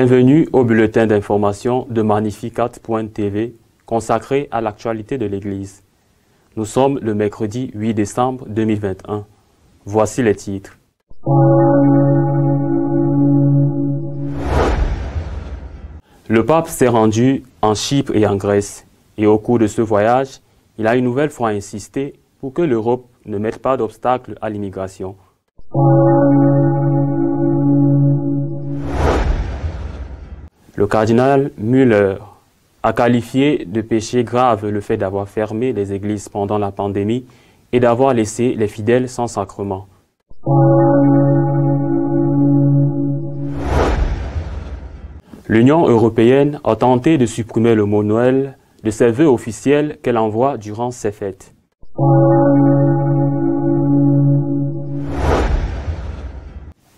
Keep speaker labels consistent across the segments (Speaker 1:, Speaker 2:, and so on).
Speaker 1: Bienvenue au bulletin d'information de magnificat.tv consacré à l'actualité de l'Église. Nous sommes le mercredi 8 décembre 2021. Voici les titres. Le pape s'est rendu en Chypre et en Grèce et au cours de ce voyage, il a une nouvelle fois insisté pour que l'Europe ne mette pas d'obstacles à l'immigration. Le cardinal Müller a qualifié de péché grave le fait d'avoir fermé les églises pendant la pandémie et d'avoir laissé les fidèles sans sacrement. L'Union européenne a tenté de supprimer le mot Noël de ses vœux officiels qu'elle envoie durant ses fêtes.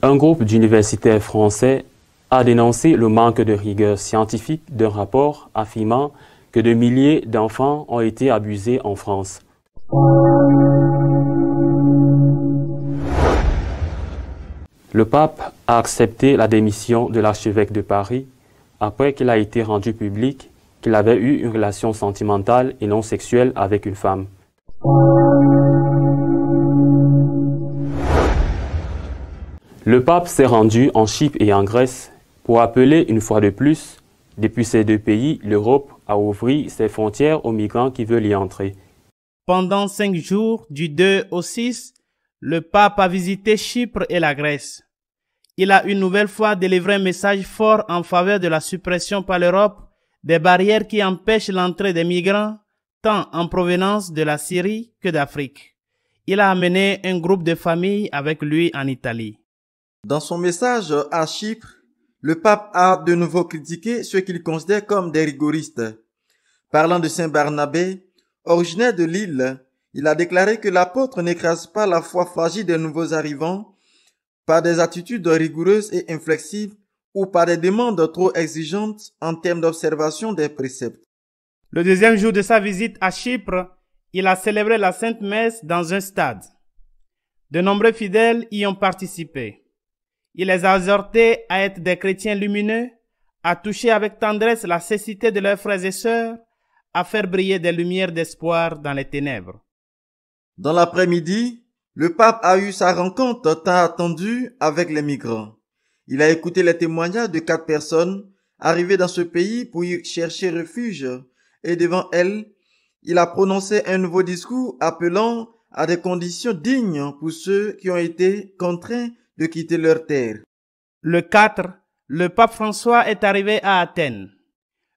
Speaker 1: Un groupe d'universitaires français a dénoncé le manque de rigueur scientifique d'un rapport affirmant que des milliers d'enfants ont été abusés en France. Le pape a accepté la démission de l'archevêque de Paris après qu'il a été rendu public qu'il avait eu une relation sentimentale et non sexuelle avec une femme. Le pape s'est rendu en Chypre et en Grèce pour rappeler une fois de plus, depuis ces deux pays, l'Europe a ouvert ses frontières aux migrants qui veulent y entrer.
Speaker 2: Pendant cinq jours, du 2 au 6, le pape a visité Chypre et la Grèce. Il a une nouvelle fois délivré un message fort en faveur de la suppression par l'Europe des barrières qui empêchent l'entrée des migrants, tant en provenance de la Syrie que d'Afrique. Il a amené un groupe
Speaker 3: de familles avec lui en Italie. Dans son message à Chypre, le pape a de nouveau critiqué ceux qu'il considère comme des rigoristes. Parlant de Saint Barnabé, originaire de Lille, il a déclaré que l'apôtre n'écrase pas la foi fragile des nouveaux arrivants par des attitudes rigoureuses et inflexibles ou par des demandes trop exigeantes en termes d'observation des préceptes. Le deuxième jour de sa visite à Chypre, il a célébré la Sainte Messe dans un stade.
Speaker 2: De nombreux fidèles y ont participé. Il les a exhortés à être des chrétiens lumineux, à toucher avec tendresse la cécité de leurs frères et sœurs, à faire briller des lumières d'espoir dans les ténèbres.
Speaker 3: Dans l'après-midi, le pape a eu sa rencontre tant attendue avec les migrants. Il a écouté les témoignages de quatre personnes arrivées dans ce pays pour y chercher refuge et devant elles, il a prononcé un nouveau discours appelant à des conditions dignes pour ceux qui ont été contraints quitter leur terre. Le 4, le
Speaker 2: pape François est arrivé à Athènes.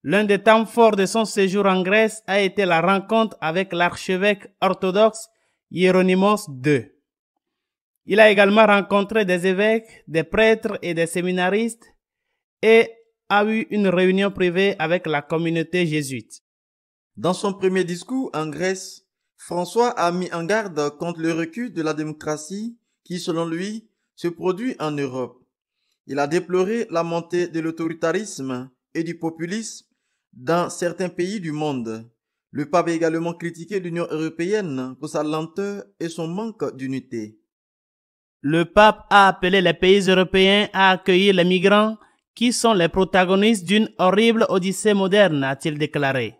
Speaker 2: L'un des temps forts de son séjour en Grèce a été la rencontre avec l'archevêque orthodoxe Hieronymos II. Il a également rencontré des évêques, des prêtres et des séminaristes et a eu une réunion privée avec la communauté jésuite. Dans
Speaker 3: son premier discours en Grèce, François a mis en garde contre le recul de la démocratie qui, selon lui, se produit en Europe. Il a déploré la montée de l'autoritarisme et du populisme dans certains pays du monde. Le pape a également critiqué l'Union européenne pour sa lenteur et son manque d'unité. Le pape a appelé les pays européens à accueillir les migrants
Speaker 2: qui sont les protagonistes d'une horrible odyssée moderne, a-t-il déclaré.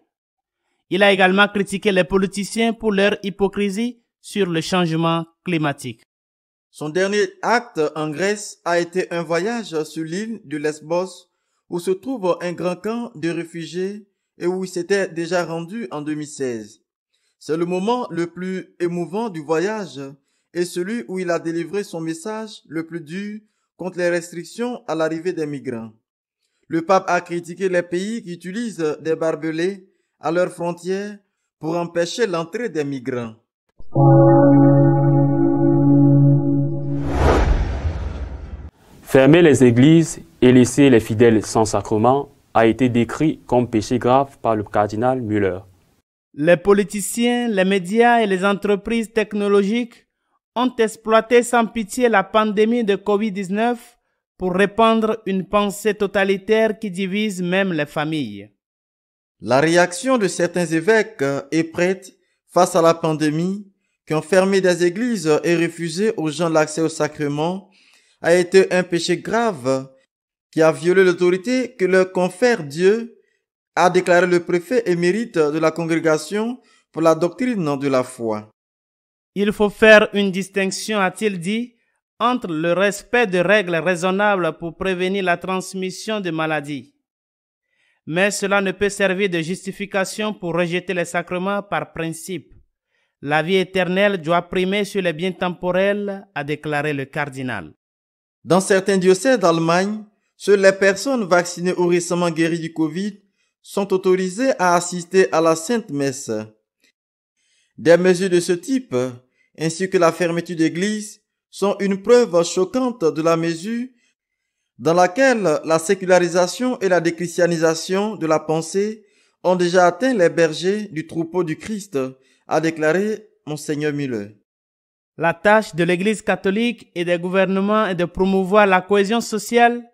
Speaker 2: Il a également critiqué les politiciens pour leur hypocrisie sur le changement climatique.
Speaker 3: Son dernier acte en Grèce a été un voyage sur l'île de Lesbos où se trouve un grand camp de réfugiés et où il s'était déjà rendu en 2016. C'est le moment le plus émouvant du voyage et celui où il a délivré son message le plus dur contre les restrictions à l'arrivée des migrants. Le pape a critiqué les pays qui utilisent des barbelés à leurs frontières pour empêcher l'entrée des migrants.
Speaker 1: Fermer les églises et laisser les fidèles sans sacrement a été décrit comme péché grave par le cardinal Müller.
Speaker 2: Les politiciens, les médias et les entreprises technologiques ont exploité sans pitié la pandémie de Covid-19 pour répandre une pensée totalitaire qui divise même les familles.
Speaker 3: La réaction de certains évêques et prêtres face à la pandémie qui ont fermé des églises et refusé aux gens l'accès au sacrement a été un péché grave qui a violé l'autorité que leur confère Dieu, a déclaré le préfet émérite de la congrégation pour la doctrine de la foi. Il faut faire une distinction,
Speaker 2: a-t-il dit, entre le respect de règles raisonnables pour prévenir la transmission de maladies. Mais cela ne peut servir de justification pour rejeter les sacrements par principe. La vie éternelle doit primer sur les biens temporels,
Speaker 3: a déclaré le cardinal. Dans certains diocèses d'Allemagne, seules les personnes vaccinées ou récemment guéries du Covid sont autorisées à assister à la Sainte Messe. Des mesures de ce type, ainsi que la fermeture d'églises, sont une preuve choquante de la mesure dans laquelle la sécularisation et la déchristianisation de la pensée ont déjà atteint les bergers du troupeau du Christ, a déclaré Monseigneur Muller. La tâche de
Speaker 2: l'Église catholique et des gouvernements est de promouvoir la cohésion sociale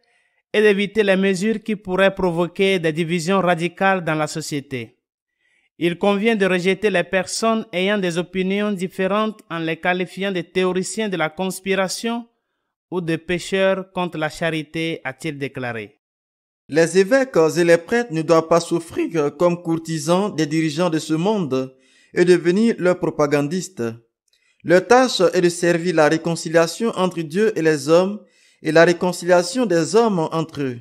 Speaker 2: et d'éviter les mesures qui pourraient provoquer des divisions radicales dans la société. Il convient de rejeter les personnes ayant des opinions différentes en les qualifiant de théoriciens de la conspiration ou de pécheurs contre la charité, a-t-il déclaré.
Speaker 3: Les évêques et les prêtres ne doivent pas souffrir comme courtisans des dirigeants de ce monde et devenir leurs propagandistes. Leur tâche est de servir la réconciliation entre Dieu et les hommes et la réconciliation des hommes entre eux.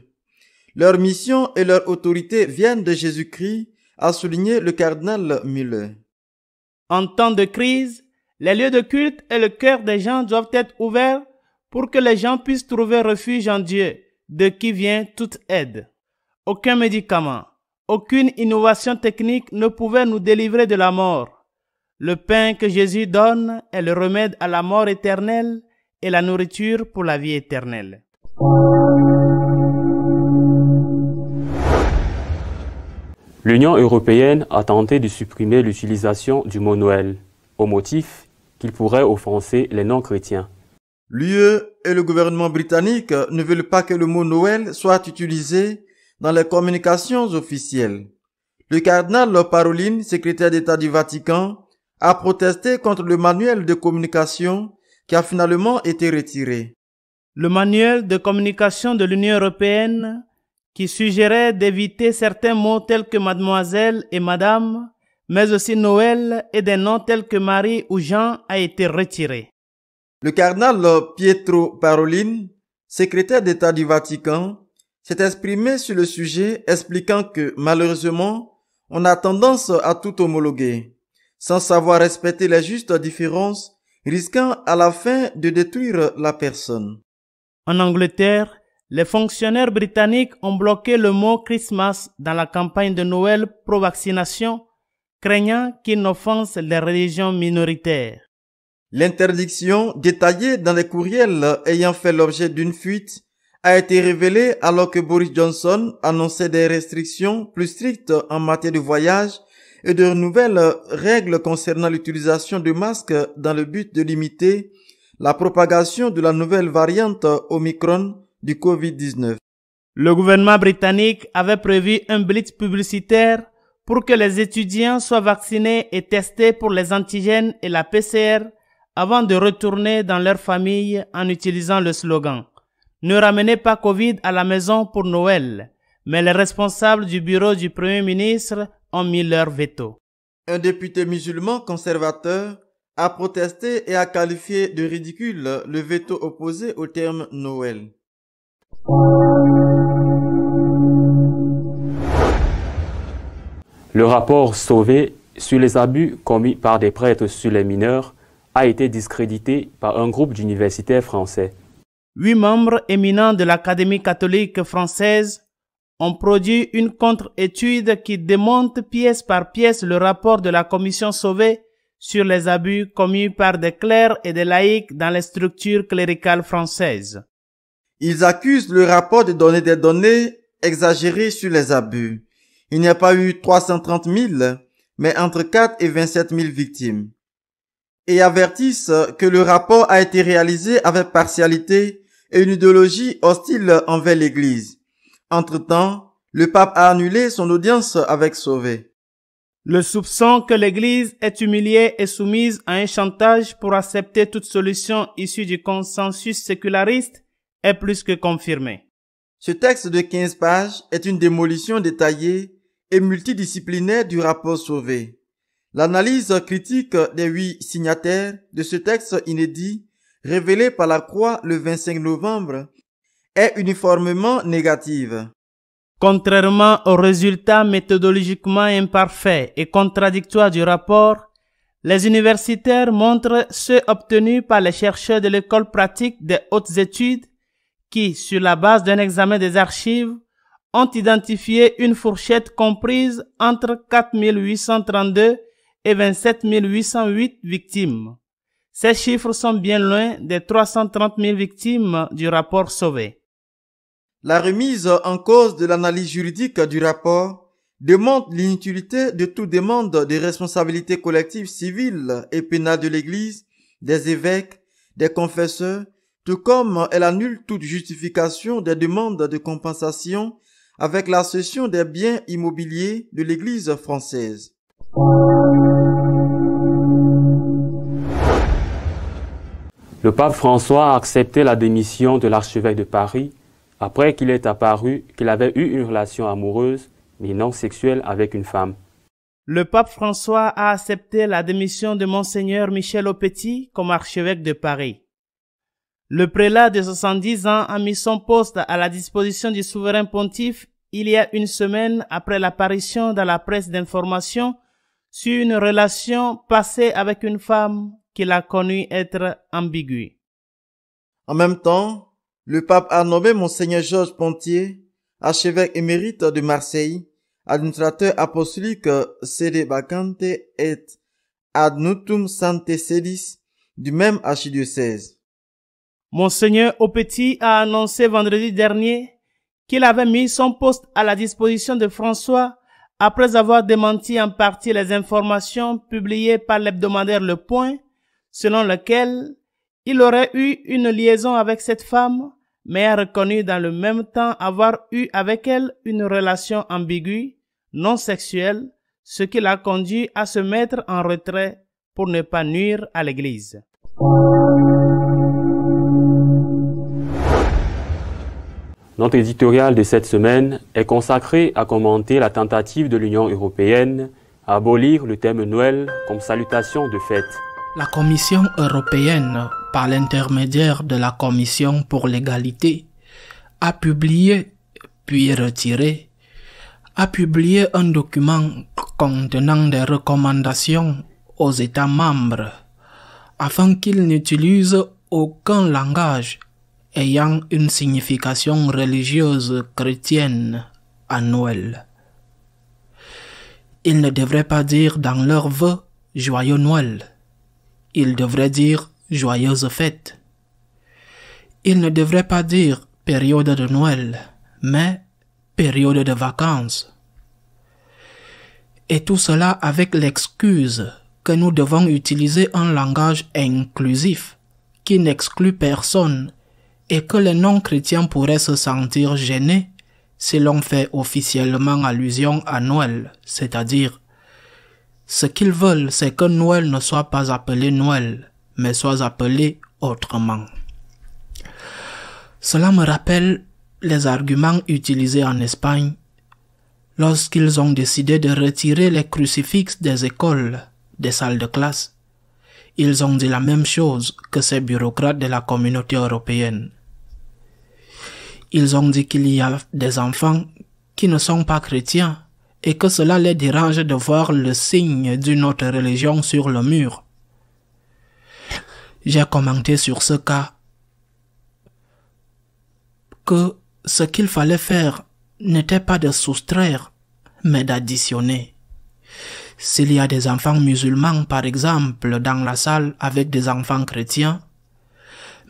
Speaker 3: Leur mission et leur autorité viennent de Jésus-Christ, a souligné le cardinal Müller. En temps
Speaker 2: de crise, les lieux de culte et le cœur des gens doivent être ouverts pour que les gens puissent trouver refuge en Dieu, de qui vient toute aide. Aucun médicament, aucune innovation technique ne pouvait nous délivrer de la mort. Le pain que Jésus donne est le remède à la mort éternelle et la nourriture pour la vie éternelle.
Speaker 1: L'Union européenne a tenté de supprimer l'utilisation du mot Noël, au motif qu'il pourrait offenser les non-chrétiens. L'UE et le gouvernement britannique ne veulent pas que le mot Noël soit
Speaker 3: utilisé dans les communications officielles. Le cardinal Parolin, secrétaire d'État du Vatican, a protesté contre le manuel de communication qui a finalement été retiré. Le manuel de communication de l'Union européenne
Speaker 2: qui suggérait d'éviter certains mots tels que mademoiselle et madame, mais aussi Noël et des noms tels que Marie ou Jean a été retiré.
Speaker 3: Le cardinal Pietro Parolin, secrétaire d'État du Vatican, s'est exprimé sur le sujet expliquant que malheureusement, on a tendance à tout homologuer sans savoir respecter les justes différences, risquant à la fin de détruire la personne.
Speaker 2: En Angleterre, les fonctionnaires britanniques ont bloqué le mot Christmas dans la campagne de Noël pro-vaccination, craignant qu'il n'offense les religions minoritaires.
Speaker 3: L'interdiction détaillée dans les courriels ayant fait l'objet d'une fuite a été révélée alors que Boris Johnson annonçait des restrictions plus strictes en matière de voyage et de nouvelles euh, règles concernant l'utilisation de masques dans le but de limiter la propagation de la nouvelle variante euh, Omicron du COVID-19. Le
Speaker 2: gouvernement britannique avait prévu un blitz publicitaire pour que les étudiants soient vaccinés et testés pour les antigènes et la PCR avant de retourner dans leur famille en utilisant le slogan Ne ramenez pas Covid à la maison pour Noël. Mais les responsables du bureau du Premier ministre ont mis leur veto.
Speaker 3: Un député musulman conservateur a protesté et a qualifié de ridicule le veto opposé au terme Noël.
Speaker 1: Le rapport Sauvé sur les abus commis par des prêtres sur les mineurs a été discrédité par un groupe d'universitaires français.
Speaker 2: Huit membres éminents de l'Académie catholique française on produit une contre-étude qui démonte pièce par pièce le rapport de la commission Sauvé sur les abus commis par des clercs et des laïcs dans les structures cléricales françaises.
Speaker 3: Ils accusent le rapport de donner des données exagérées sur les abus. Il n'y a pas eu 330 000, mais entre 4 et 27 000 victimes. Et avertissent que le rapport a été réalisé avec partialité et une idéologie hostile envers l'Église. Entre-temps, le pape a annulé son audience avec Sauvé. Le soupçon
Speaker 2: que l'Église est humiliée et soumise à un chantage pour accepter toute solution issue du consensus séculariste est plus que confirmé.
Speaker 3: Ce texte de 15 pages est une démolition détaillée et multidisciplinaire du rapport Sauvé. L'analyse critique des huit signataires de ce texte inédit révélé par la Croix le 25 novembre est uniformément négative.
Speaker 2: Contrairement aux résultats méthodologiquement imparfaits et contradictoires du rapport, les universitaires montrent ceux obtenus par les chercheurs de l'école pratique des hautes études qui, sur la base d'un examen des archives, ont identifié une fourchette comprise entre 4832 et 27 808 victimes. Ces chiffres sont bien loin des 330 000 victimes du
Speaker 3: rapport Sauvé. La remise en cause de l'analyse juridique du rapport démontre l'inutilité de toute demande de responsabilité collective civile et pénale de l'Église, des évêques, des confesseurs, tout comme elle annule toute justification des demandes de compensation avec la cession des biens immobiliers de l'Église française.
Speaker 1: Le pape François a accepté la démission de l'archevêque de Paris après qu'il est apparu qu'il avait eu une relation amoureuse, mais non sexuelle, avec une femme.
Speaker 2: Le pape François a accepté la démission de monseigneur Michel Opetit comme archevêque de Paris. Le prélat de 70 ans a mis son poste à la disposition du souverain pontife il y a une semaine après l'apparition dans la presse d'information sur une relation passée avec une femme qu'il a connue être ambiguë.
Speaker 3: En même temps, le pape a nommé Monseigneur Georges Pontier, archevêque émérite de Marseille, administrateur apostolique Sede vacante et Ad Nutum Sante Sedis du même archidiocèse.
Speaker 2: Monseigneur Opetit a annoncé vendredi dernier qu'il avait mis son poste à la disposition de François après avoir démenti en partie les informations publiées par l'hebdomadaire Le Point, selon lequel il aurait eu une liaison avec cette femme mais a reconnu dans le même temps avoir eu avec elle une relation ambiguë, non sexuelle, ce qui l'a conduit à se mettre en retrait pour ne pas nuire à l'Église.
Speaker 1: Notre éditorial de cette semaine est consacré à commenter la tentative de l'Union européenne à abolir le thème Noël comme salutation de fête.
Speaker 4: La Commission européenne par l'intermédiaire de la Commission pour l'égalité, a publié, puis retiré, a publié un document contenant des recommandations aux États membres afin qu'ils n'utilisent aucun langage ayant une signification religieuse chrétienne à Noël. Ils ne devraient pas dire dans leurs vœux Joyeux Noël. Ils devraient dire joyeuses fêtes. Il ne devrait pas dire période de Noël, mais période de vacances. Et tout cela avec l'excuse que nous devons utiliser un langage inclusif qui n'exclut personne et que les non-chrétiens pourraient se sentir gênés si l'on fait officiellement allusion à Noël, c'est-à-dire ce qu'ils veulent, c'est que Noël ne soit pas appelé Noël, mais sois appelé autrement. Cela me rappelle les arguments utilisés en Espagne lorsqu'ils ont décidé de retirer les crucifixes des écoles, des salles de classe. Ils ont dit la même chose que ces bureaucrates de la communauté européenne. Ils ont dit qu'il y a des enfants qui ne sont pas chrétiens et que cela les dérange de voir le signe d'une autre religion sur le mur j'ai commenté sur ce cas que ce qu'il fallait faire n'était pas de soustraire, mais d'additionner. S'il y a des enfants musulmans, par exemple, dans la salle avec des enfants chrétiens,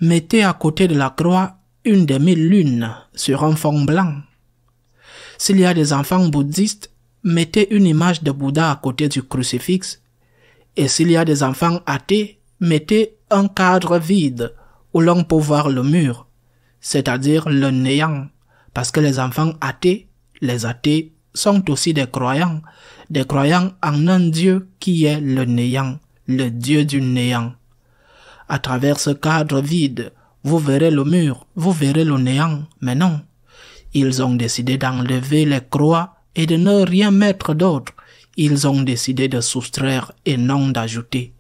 Speaker 4: mettez à côté de la croix une demi-lune sur un fond blanc. S'il y a des enfants bouddhistes, mettez une image de Bouddha à côté du crucifix. Et s'il y a des enfants athées, mettez un cadre vide où l'on peut voir le mur, c'est-à-dire le néant, parce que les enfants athées, les athées sont aussi des croyants, des croyants en un Dieu qui est le néant, le Dieu du néant. À travers ce cadre vide, vous verrez le mur, vous verrez le néant, mais non. Ils ont décidé d'enlever les croix et de ne rien mettre d'autre. Ils ont décidé de soustraire et non d'ajouter.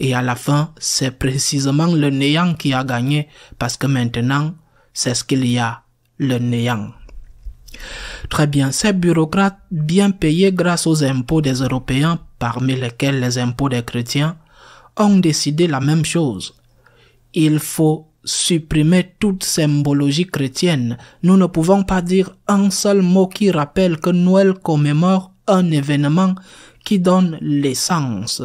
Speaker 4: Et à la fin, c'est précisément le néant qui a gagné parce que maintenant, c'est ce qu'il y a, le néant. Très bien, ces bureaucrates bien payés grâce aux impôts des Européens, parmi lesquels les impôts des chrétiens, ont décidé la même chose. Il faut supprimer toute symbologie chrétienne. Nous ne pouvons pas dire un seul mot qui rappelle que Noël commémore un événement qui donne l'essence,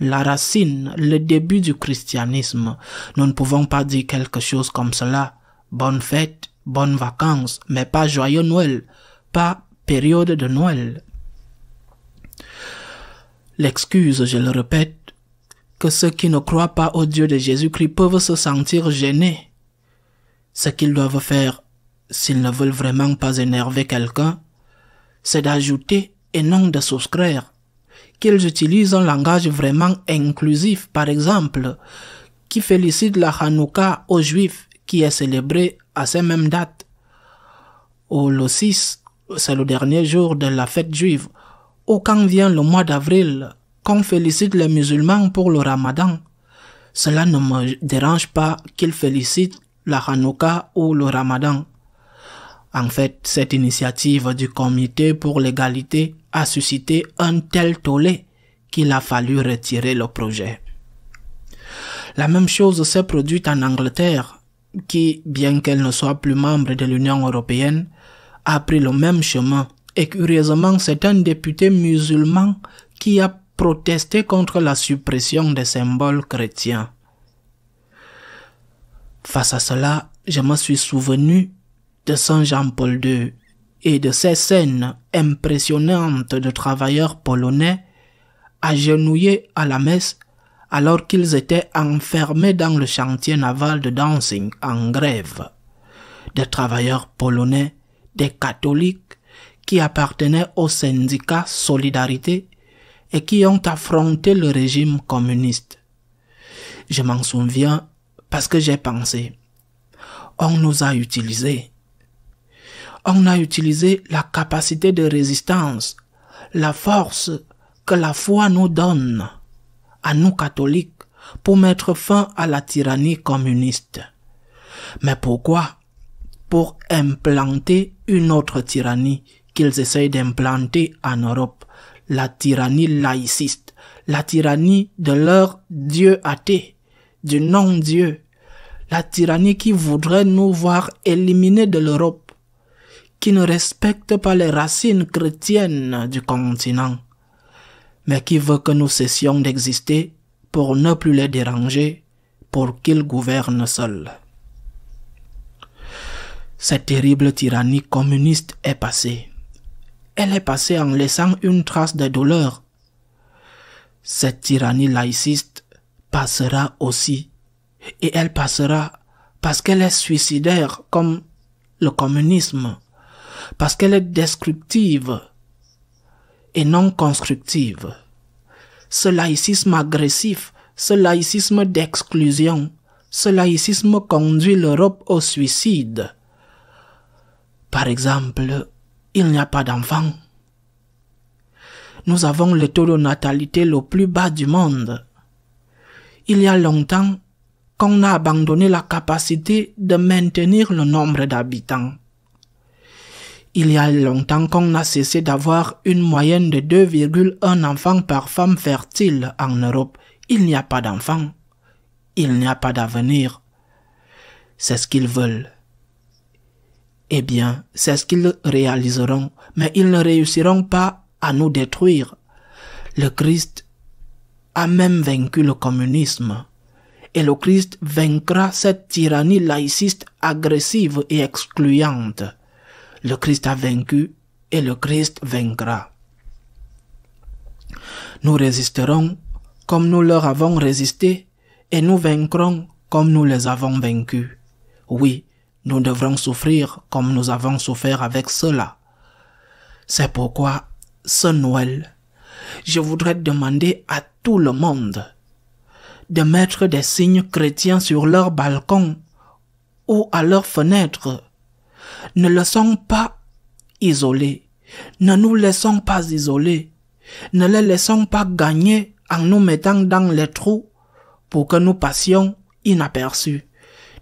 Speaker 4: la racine, le début du christianisme. Nous ne pouvons pas dire quelque chose comme cela. Bonne fête, bonnes vacances, mais pas joyeux Noël, pas période de Noël. L'excuse, je le répète, que ceux qui ne croient pas au Dieu de Jésus-Christ peuvent se sentir gênés. Ce qu'ils doivent faire, s'ils ne veulent vraiment pas énerver quelqu'un, c'est d'ajouter et non de souscrire qu'ils utilisent un langage vraiment inclusif, par exemple, qui félicite la Hanouka aux Juifs qui est célébrée à ces mêmes dates. Ou le 6, c'est le dernier jour de la fête juive, ou quand vient le mois d'avril, qu'on félicite les musulmans pour le ramadan. Cela ne me dérange pas qu'ils félicitent la Hanouka ou le ramadan. En fait, cette initiative du comité pour l'égalité a suscité un tel tollé qu'il a fallu retirer le projet. La même chose s'est produite en Angleterre, qui, bien qu'elle ne soit plus membre de l'Union européenne, a pris le même chemin et curieusement c'est un député musulman qui a protesté contre la suppression des symboles chrétiens. Face à cela, je me suis souvenu de Saint Jean-Paul II et de ces scènes impressionnantes de travailleurs polonais agenouillés à la messe alors qu'ils étaient enfermés dans le chantier naval de dancing en grève. Des travailleurs polonais, des catholiques qui appartenaient au syndicat Solidarité et qui ont affronté le régime communiste. Je m'en souviens parce que j'ai pensé, on nous a utilisés on a utilisé la capacité de résistance, la force que la foi nous donne, à nous catholiques, pour mettre fin à la tyrannie communiste. Mais pourquoi Pour implanter une autre tyrannie qu'ils essayent d'implanter en Europe, la tyrannie laïciste, la tyrannie de leur Dieu athée, du non-Dieu, la tyrannie qui voudrait nous voir éliminés de l'Europe qui ne respecte pas les racines chrétiennes du continent, mais qui veut que nous cessions d'exister pour ne plus les déranger, pour qu'ils gouvernent seuls. Cette terrible tyrannie communiste est passée. Elle est passée en laissant une trace de douleur. Cette tyrannie laïciste passera aussi, et elle passera parce qu'elle est suicidaire comme le communisme parce qu'elle est descriptive et non constructive. Ce laïcisme agressif, ce laïcisme d'exclusion, ce laïcisme conduit l'Europe au suicide. Par exemple, il n'y a pas d'enfants. Nous avons le taux de natalité le plus bas du monde. Il y a longtemps qu'on a abandonné la capacité de maintenir le nombre d'habitants. Il y a longtemps qu'on a cessé d'avoir une moyenne de 2,1 enfants par femme fertile en Europe. Il n'y a pas d'enfants. Il n'y a pas d'avenir. C'est ce qu'ils veulent. Eh bien, c'est ce qu'ils réaliseront, mais ils ne réussiront pas à nous détruire. Le Christ a même vaincu le communisme. Et le Christ vaincra cette tyrannie laïciste agressive et excluante. Le Christ a vaincu et le Christ vaincra. Nous résisterons comme nous leur avons résisté et nous vaincrons comme nous les avons vaincus. Oui, nous devrons souffrir comme nous avons souffert avec cela. C'est pourquoi, ce Noël, je voudrais demander à tout le monde de mettre des signes chrétiens sur leur balcon ou à leurs fenêtres ne laissons pas isolés. Ne nous laissons pas isolés, Ne les laissons pas gagner en nous mettant dans les trous pour que nous passions inaperçus.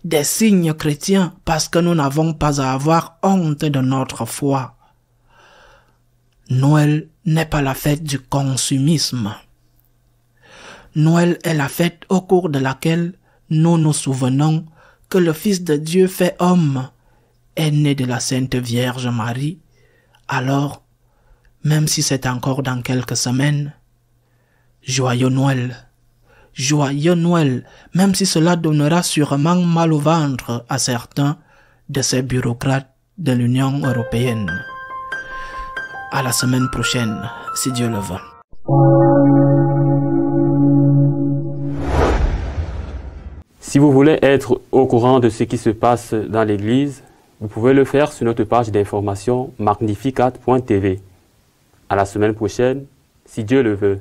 Speaker 4: Des signes chrétiens parce que nous n'avons pas à avoir honte de notre foi. Noël n'est pas la fête du consumisme. Noël est la fête au cours de laquelle nous nous souvenons que le Fils de Dieu fait homme est de la Sainte Vierge Marie, alors, même si c'est encore dans quelques semaines, joyeux Noël, joyeux Noël, même si cela donnera sûrement mal au ventre à certains de ces bureaucrates de l'Union européenne. À la semaine prochaine, si Dieu le veut.
Speaker 1: Si vous voulez être au courant de ce qui se passe dans l'Église, vous pouvez le faire sur notre page d'information magnificat.tv. À la semaine prochaine, si Dieu le veut.